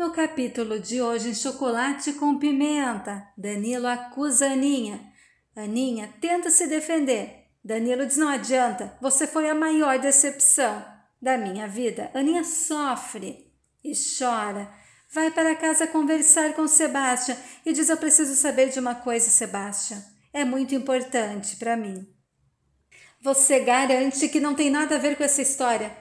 No capítulo de hoje, Chocolate com Pimenta, Danilo acusa Aninha. Aninha tenta se defender. Danilo diz: Não adianta, você foi a maior decepção da minha vida. Aninha sofre e chora. Vai para casa conversar com Sebastião e diz: Eu preciso saber de uma coisa, Sebastião. É muito importante para mim. Você garante que não tem nada a ver com essa história.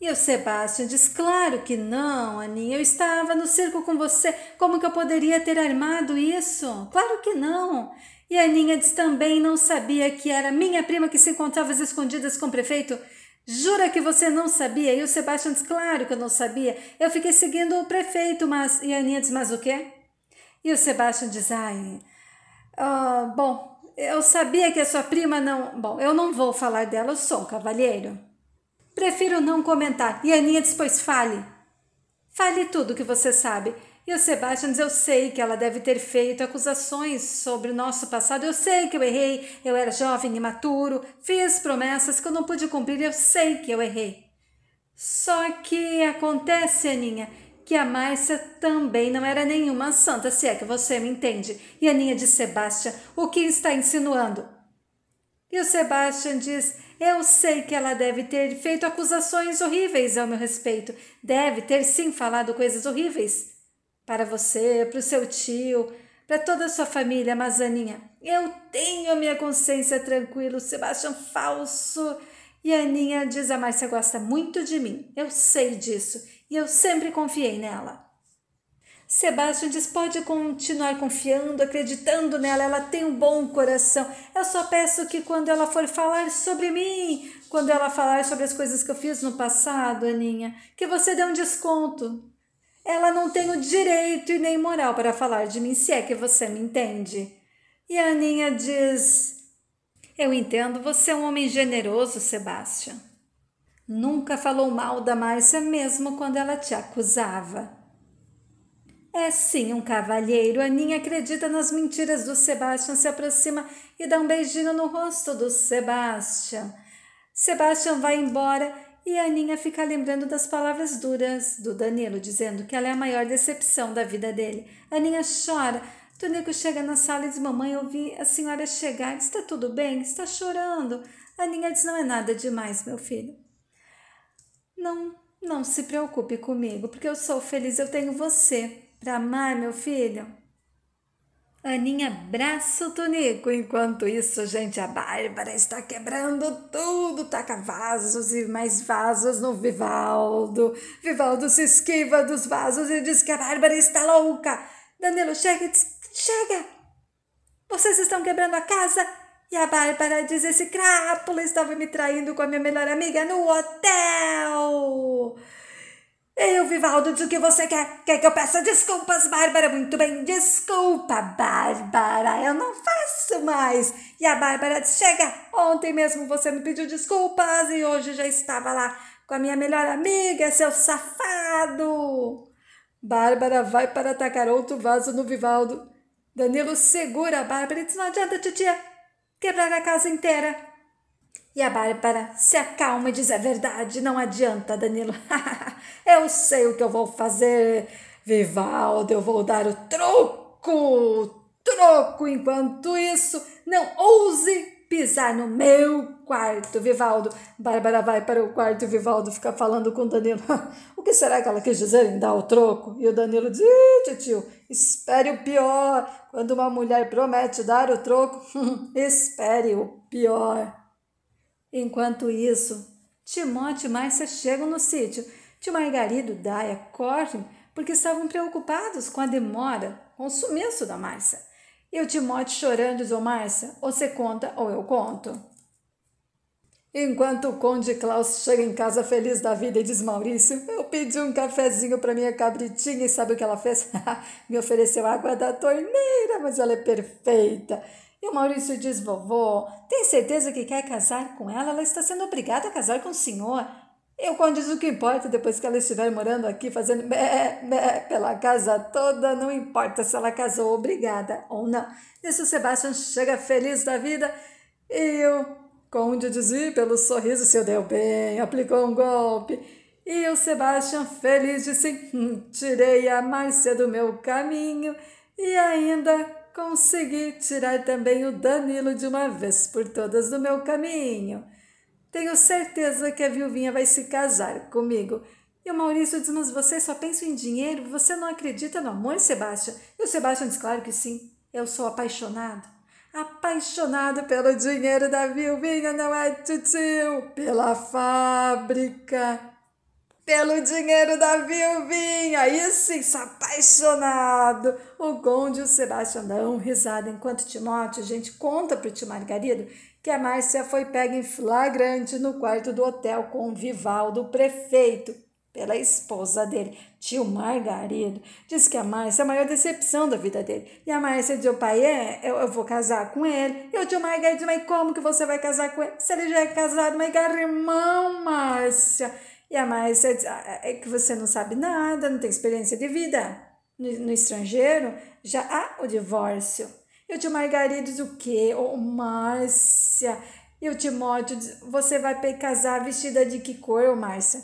E o Sebastian diz: Claro que não, Aninha. Eu estava no circo com você. Como que eu poderia ter armado isso? Claro que não. E a Aninha diz: Também não sabia que era minha prima que se encontrava às escondidas com o prefeito. Jura que você não sabia? E o Sebastian diz: Claro que eu não sabia. Eu fiquei seguindo o prefeito, mas. E a Aninha diz: Mas o quê? E o Sebastian diz: Ai. Ah, bom, eu sabia que a sua prima não. Bom, eu não vou falar dela, eu sou um cavalheiro. Prefiro não comentar. E a Aninha diz: Pois fale. Fale tudo o que você sabe. E o Sebastian diz: Eu sei que ela deve ter feito acusações sobre o nosso passado. Eu sei que eu errei. Eu era jovem, e imaturo. Fiz promessas que eu não pude cumprir. Eu sei que eu errei. Só que acontece, Aninha, que a Márcia também não era nenhuma santa, se é que você me entende. E Aninha diz: Sebastian, o que está insinuando? E o Sebastian diz: eu sei que ela deve ter feito acusações horríveis ao meu respeito. Deve ter sim falado coisas horríveis. Para você, para o seu tio, para toda a sua família, mas Aninha, eu tenho minha consciência tranquila, Sebastião falso. E a Aninha diz a Márcia gosta muito de mim. Eu sei disso e eu sempre confiei nela. Sebastian diz: pode continuar confiando, acreditando nela, ela tem um bom coração. Eu só peço que quando ela for falar sobre mim, quando ela falar sobre as coisas que eu fiz no passado, Aninha, que você dê um desconto. Ela não tem o direito e nem moral para falar de mim, se é que você me entende. E a Aninha diz: Eu entendo, você é um homem generoso, Sebastian. Nunca falou mal da Márcia, mesmo quando ela te acusava. É sim um cavalheiro. Aninha acredita nas mentiras do Sebastian, se aproxima e dá um beijinho no rosto do Sebastian. Sebastian vai embora e Aninha fica lembrando das palavras duras do Danilo, dizendo que ela é a maior decepção da vida dele. Aninha chora. Tonico chega na sala e diz: Mamãe, eu vi a senhora chegar. Está tudo bem? Está chorando? Aninha diz: Não é nada demais, meu filho. Não, não se preocupe comigo, porque eu sou feliz, eu tenho você para amar meu filho? Aninha abraça o Tonico. Enquanto isso, gente, a Bárbara está quebrando tudo. Taca vasos e mais vasos no Vivaldo. Vivaldo se esquiva dos vasos e diz que a Bárbara está louca. Danilo, chega, chega! Vocês estão quebrando a casa? E a Bárbara diz: esse crápula estava me traindo com a minha melhor amiga no hotel. Eu, Vivaldo, diz o que você quer. Quer que eu peça desculpas, Bárbara? Muito bem, desculpa, Bárbara. Eu não faço mais. E a Bárbara diz, chega, ontem mesmo você me pediu desculpas e hoje já estava lá com a minha melhor amiga, seu safado. Bárbara vai para atacar outro vaso no Vivaldo. Danilo segura a Bárbara e diz, não adianta, titia, quebrar a casa inteira. E a Bárbara se acalma e diz: É verdade, não adianta, Danilo. eu sei o que eu vou fazer. Vivaldo, eu vou dar o troco, troco. Enquanto isso, não ouse pisar no meu quarto, Vivaldo. Bárbara vai para o quarto e Vivaldo fica falando com o Danilo. o que será que ela quis dizer em dar o troco? E o Danilo diz: tio, espere o pior. Quando uma mulher promete dar o troco, espere o pior. Enquanto isso, Timóteo e Márcia chegam no sítio. Tio Margarido e Daia correm porque estavam preocupados com a demora, com o sumiço da Márcia. E o Timóteo chorando diz ô Márcia, ou você conta ou eu conto. Enquanto o Conde Klaus chega em casa feliz da vida e diz Maurício, eu pedi um cafezinho para minha cabritinha e sabe o que ela fez? Me ofereceu água da torneira, mas ela é perfeita. E o Maurício diz: Vovô, tem certeza que quer casar com ela? Ela está sendo obrigada a casar com o senhor. E o Conde diz o que importa depois que ela estiver morando aqui, fazendo bé, bé, pela casa toda, não importa se ela casou obrigada ou não. Nisso, Sebastian chega feliz da vida e o Conde diz: e pelo sorriso se deu bem, aplicou um golpe. E o Sebastian, feliz, disse: hum, tirei a Márcia do meu caminho e ainda Consegui tirar também o Danilo de uma vez por todas do meu caminho. Tenho certeza que a viuvinha vai se casar comigo. E o Maurício diz: Mas você só pensa em dinheiro? Você não acredita no amor, Sebastião? E o Sebastião diz: Claro que sim. Eu sou apaixonado. Apaixonado pelo dinheiro da viuvinha, não é, titio? Pela fábrica pelo dinheiro da Vilvinha. isso sim, apaixonado. O conde e o Sebastião dão risada, enquanto Timóteo, gente, conta para o tio Margarido que a Márcia foi pega em flagrante no quarto do hotel com o Vivaldo, prefeito, pela esposa dele, tio Margarido. Diz que a Márcia é a maior decepção da vida dele. E a Márcia disse, pai, é, eu, eu, vou casar com ele. E o tio Margarido, mas como que você vai casar com ele? Se ele já é casado, mas irmão, Márcia... E a Márcia diz, ah, é, é que você não sabe nada, não tem experiência de vida. No, no estrangeiro, já há o divórcio. E o tio Margarido diz o quê? Ô, oh, Márcia. E o Timóteo diz, você vai casar vestida de que cor, ô, Márcia?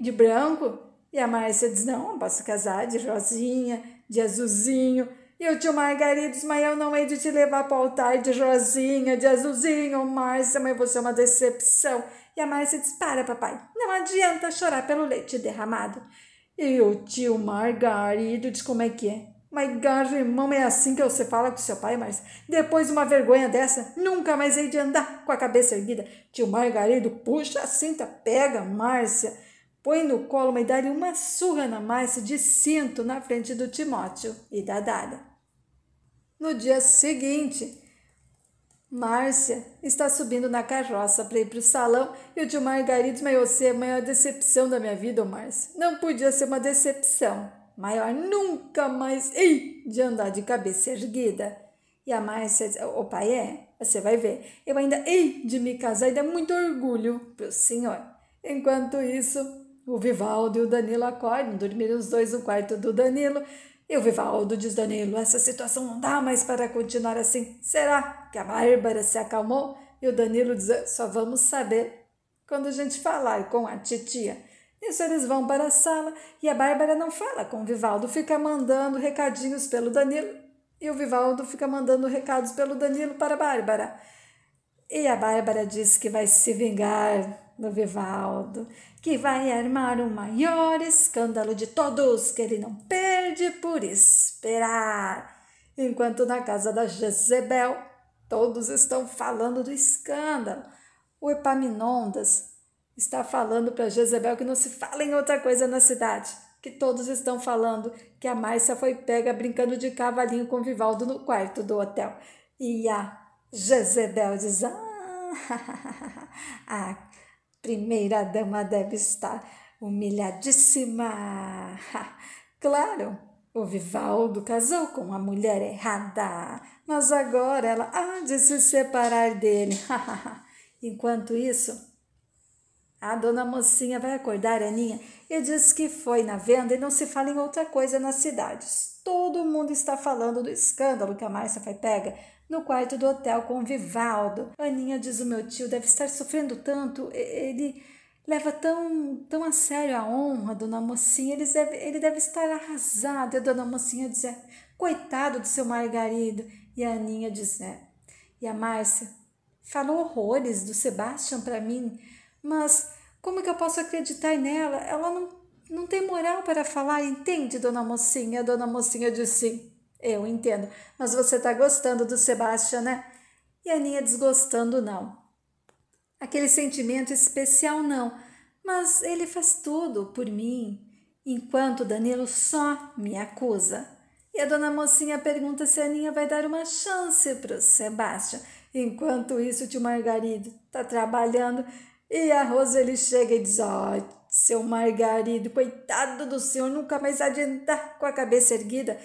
de branco? E a Márcia diz, não, posso casar de rosinha, de azulzinho. E o tio Margarido diz, mas eu não hei de te levar para o altar de rosinha, de azulzinho, Márcia, mas você é uma decepção a Márcia diz: Para, papai, não adianta chorar pelo leite derramado. E o tio Margarido diz: Como é que é? Margarido, irmão, é assim que você fala com seu pai, Márcia? Depois de uma vergonha dessa, nunca mais hei de andar com a cabeça erguida. Tio Margarido puxa a cinta, pega Márcia, põe no colo e dá-lhe uma surra na Márcia de cinto na frente do Timóteo e da Dada. No dia seguinte, Márcia está subindo na carroça para ir para o salão e o tio Margarido mas você é a maior decepção da minha vida, Márcia. Não podia ser uma decepção. Maior nunca mais ei, de andar de cabeça erguida. E a Márcia diz, o pai é, você vai ver. Eu ainda ei de me casar e dá é muito orgulho para o senhor. Enquanto isso, o Vivaldo e o Danilo acordam, dormiram os dois no quarto do Danilo e o Vivaldo diz Danilo: essa situação não dá mais para continuar assim. Será que a Bárbara se acalmou? E o Danilo diz: só vamos saber quando a gente falar com a titia. Nisso eles vão para a sala e a Bárbara não fala com o Vivaldo, fica mandando recadinhos pelo Danilo. E o Vivaldo fica mandando recados pelo Danilo para a Bárbara. E a Bárbara diz que vai se vingar do Vivaldo que vai armar o maior escândalo de todos, que ele não perde por esperar. Enquanto na casa da Jezebel, todos estão falando do escândalo. O Epaminondas está falando para Jezebel que não se fala em outra coisa na cidade, que todos estão falando que a Márcia foi pega brincando de cavalinho com Vivaldo no quarto do hotel. E a Jezebel diz: ah, ah primeira dama deve estar humilhadíssima. Claro, o Vivaldo casou com a mulher errada, mas agora ela há de se separar dele. Enquanto isso, a dona mocinha vai acordar Aninha e diz que foi na venda e não se fala em outra coisa nas cidades. Todo mundo está falando do escândalo que a Márcia foi pega no quarto do hotel com Vivaldo. Aninha diz: o meu tio deve estar sofrendo tanto, ele leva tão, tão a sério a honra, dona Mocinha, ele deve, ele deve estar arrasado. E a dona Mocinha diz: é, coitado do seu Margarido. E a Aninha diz: é. E a Márcia falou horrores do Sebastião para mim, mas como é que eu posso acreditar nela? Ela não, não tem moral para falar, entende, dona Mocinha? A dona Mocinha diz sim. Eu entendo, mas você está gostando do Sebastian, né? E a Aninha desgostando, não. Aquele sentimento especial, não, mas ele faz tudo por mim, enquanto Danilo só me acusa. E a dona mocinha pergunta se a Aninha vai dar uma chance para o Sebastian. Enquanto isso, o tio Margarido está trabalhando e a Rosa ele chega e diz: Ó, oh, seu Margarido, coitado do senhor, nunca mais adiantar com a cabeça erguida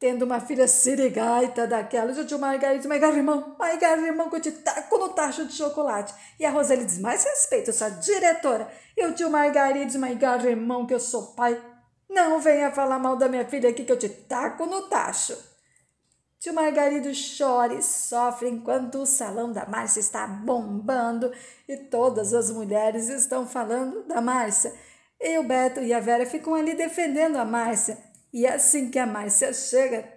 tendo uma filha sirigaita daquela. Eu tinha uma Margarida, Margarimão, Margarimão, que eu te taco no tacho de chocolate. E a Roseli diz, mais respeito, eu sou a diretora. Eu tinha uma Margarida, Margarimão, que eu sou pai. Não venha falar mal da minha filha aqui, que eu te taco no tacho. Tio Margarido chora e sofre enquanto o salão da Márcia está bombando e todas as mulheres estão falando da Márcia. E o Beto e a Vera ficam ali defendendo a Márcia e assim que a Márcia chega,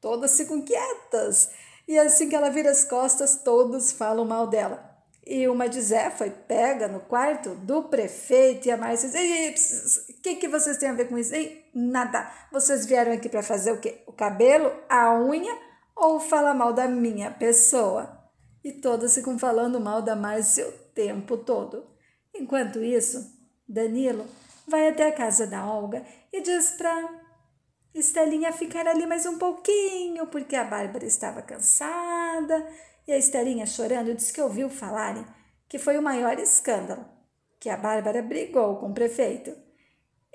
todas ficam quietas. E assim que ela vira as costas, todos falam mal dela. E uma de Zé foi pega no quarto do prefeito e a Márcia diz: o que, que vocês têm a ver com isso? Ei, nada. Vocês vieram aqui para fazer o quê? O cabelo? A unha? Ou falar mal da minha pessoa? E todas ficam falando mal da Márcia o tempo todo. Enquanto isso, Danilo vai até a casa da Olga e diz para Estelinha ficar ali mais um pouquinho, porque a Bárbara estava cansada. E a Estelinha, chorando, disse que ouviu falarem que foi o maior escândalo, que a Bárbara brigou com o prefeito.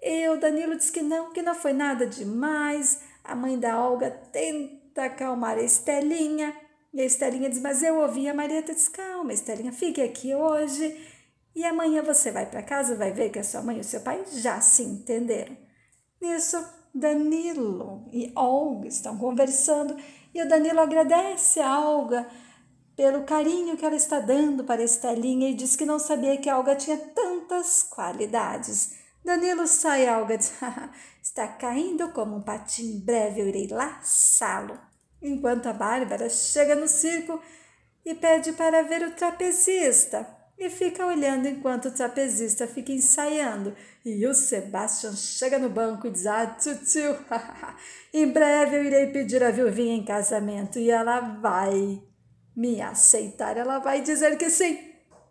E o Danilo disse que não, que não foi nada demais. A mãe da Olga tenta acalmar a Estelinha. E a Estelinha diz: Mas eu ouvi. A Marieta diz: Calma, Estelinha, fique aqui hoje. E amanhã você vai para casa, vai ver que a sua mãe e o seu pai já se entenderam. Nisso, Danilo e Olga estão conversando e o Danilo agradece a Olga pelo carinho que ela está dando para Estelinha e diz que não sabia que a Olga tinha tantas qualidades. Danilo sai, Olga diz, está caindo como um patinho, em breve eu irei laçá-lo. Enquanto a Bárbara chega no circo e pede para ver o trapezista e fica olhando enquanto o trapezista fica ensaiando. E o Sebastian chega no banco e diz: Ah, tio, em breve eu irei pedir a viuvinha em casamento e ela vai me aceitar, ela vai dizer que sim.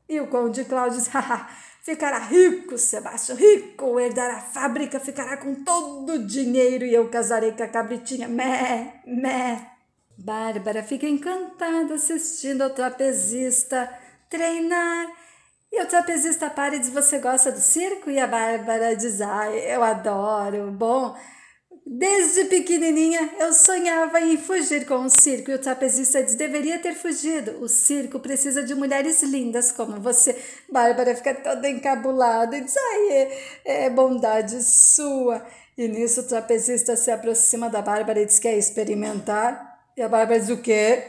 E o Conde Cláudio diz: Haha, ficará rico, Sebastian rico, herdará a fábrica, ficará com todo o dinheiro e eu casarei com a cabritinha. Mé, mé. Bárbara fica encantada assistindo ao trapezista treinar e o trapezista Paredes, você gosta do circo? E a Bárbara diz, ah, eu adoro, bom... Desde pequenininha eu sonhava em fugir com o circo e o trapezista diz, deveria ter fugido. O circo precisa de mulheres lindas como você. Bárbara fica toda encabulada e diz: ai, é, é bondade sua. E nisso o trapezista se aproxima da Bárbara e diz: quer experimentar? E a Bárbara diz: o quê?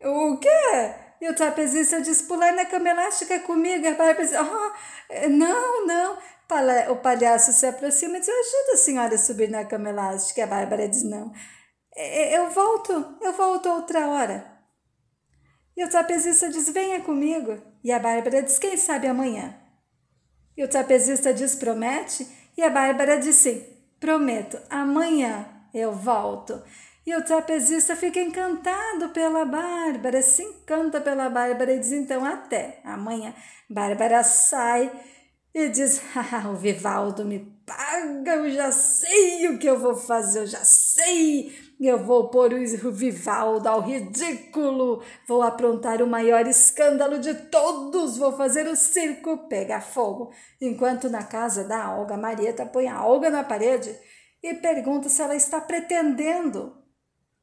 O quê? E o trapezista diz: pular na cama elástica comigo. E a diz oh, não, não. O palhaço se aproxima e diz: ajuda a senhora a subir na cama elástica. E a Bárbara diz: não. É, é, eu volto, eu volto outra hora. E o trapezista diz: venha comigo. E a Bárbara diz: quem sabe amanhã. E o trapezista diz: promete. E a Bárbara diz: sim, prometo, amanhã eu volto. E o trapezista fica encantado pela Bárbara, se encanta pela Bárbara e diz então até amanhã. Bárbara sai e diz: ah, o Vivaldo me paga, eu já sei o que eu vou fazer, eu já sei. Eu vou pôr o Vivaldo ao ridículo, vou aprontar o maior escândalo de todos, vou fazer o circo pegar fogo. Enquanto na casa da Olga, Marieta põe a Olga na parede e pergunta se ela está pretendendo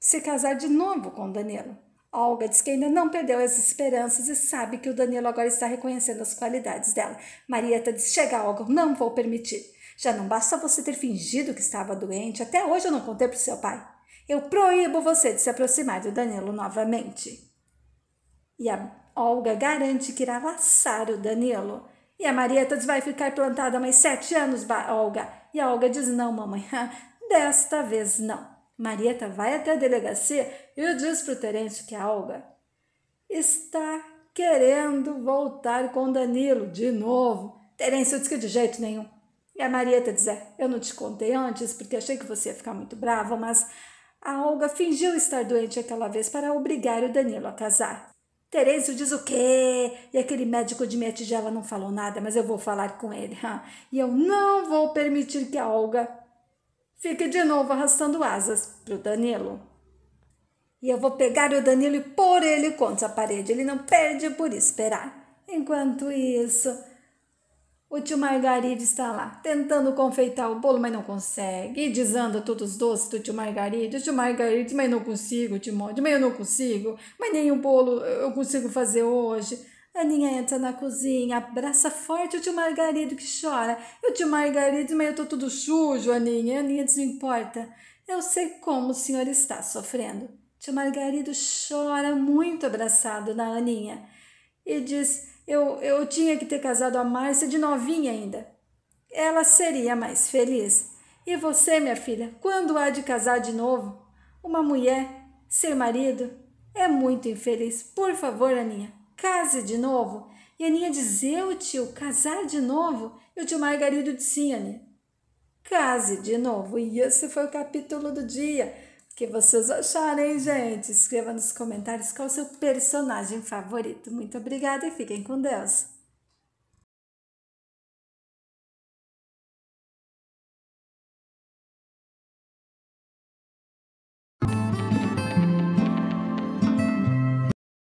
se casar de novo com o Danilo. Olga diz que ainda não perdeu as esperanças e sabe que o Danilo agora está reconhecendo as qualidades dela. Marieta diz: Chega, Olga, não vou permitir. Já não basta você ter fingido que estava doente, até hoje eu não contei para o seu pai. Eu proíbo você de se aproximar do Danilo novamente. E a Olga garante que irá laçar o Danilo. E a Marieta diz: Vai ficar plantada mais sete anos, Olga. E a Olga diz: Não, mamãe, desta vez não. Marieta vai até a delegacia e diz para o Terêncio que a Olga está querendo voltar com Danilo de novo. Terêncio diz que de jeito nenhum. E a Marieta diz: é, Eu não te contei antes porque achei que você ia ficar muito brava, mas a Olga fingiu estar doente aquela vez para obrigar o Danilo a casar. Terêncio diz o quê? E aquele médico de minha tigela não falou nada, mas eu vou falar com ele. E eu não vou permitir que a Olga fica de novo arrastando asas para o Danilo. E eu vou pegar o Danilo e pôr ele contra a parede. Ele não perde por esperar. Enquanto isso, o tio Margaride está lá, tentando confeitar o bolo, mas não consegue. E desanda todos os doces do tio Margaride O tio Margaride mas não consigo, Timóteo, mas eu não consigo. Mas nem o bolo eu consigo fazer hoje. Aninha entra na cozinha, abraça forte o tio Margarido que chora. Eu o tio Margarido, mas eu tô tudo sujo, Aninha. Aninha diz, não importa. Eu sei como o senhor está sofrendo. Tio Margarido chora muito abraçado na Aninha. E diz, eu, eu tinha que ter casado a Márcia de novinha ainda. Ela seria mais feliz. E você, minha filha, quando há de casar de novo? Uma mulher, sem marido, é muito infeliz. Por favor, Aninha, Case de novo. E Aninha diz: Eu, tio, casar de novo? E o tio Margarido disse: Aninha, case de novo. E esse foi o capítulo do dia. O que vocês acharam, hein, gente? Escreva nos comentários qual o seu personagem favorito. Muito obrigada e fiquem com Deus.